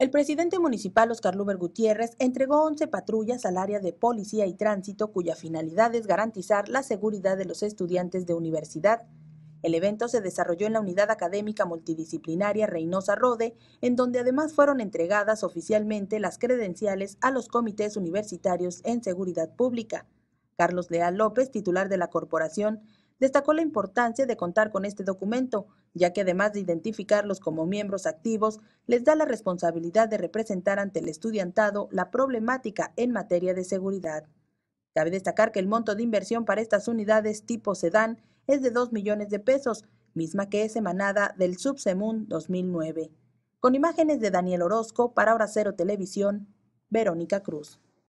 El presidente municipal Oscar Luber Gutiérrez entregó 11 patrullas al área de policía y tránsito cuya finalidad es garantizar la seguridad de los estudiantes de universidad. El evento se desarrolló en la unidad académica multidisciplinaria Reynosa Rode, en donde además fueron entregadas oficialmente las credenciales a los comités universitarios en seguridad pública. Carlos Leal López, titular de la corporación, destacó la importancia de contar con este documento, ya que además de identificarlos como miembros activos, les da la responsabilidad de representar ante el estudiantado la problemática en materia de seguridad. Cabe destacar que el monto de inversión para estas unidades tipo sedán es de 2 millones de pesos, misma que es emanada del Subsemun 2009. Con imágenes de Daniel Orozco para Hora Cero Televisión, Verónica Cruz.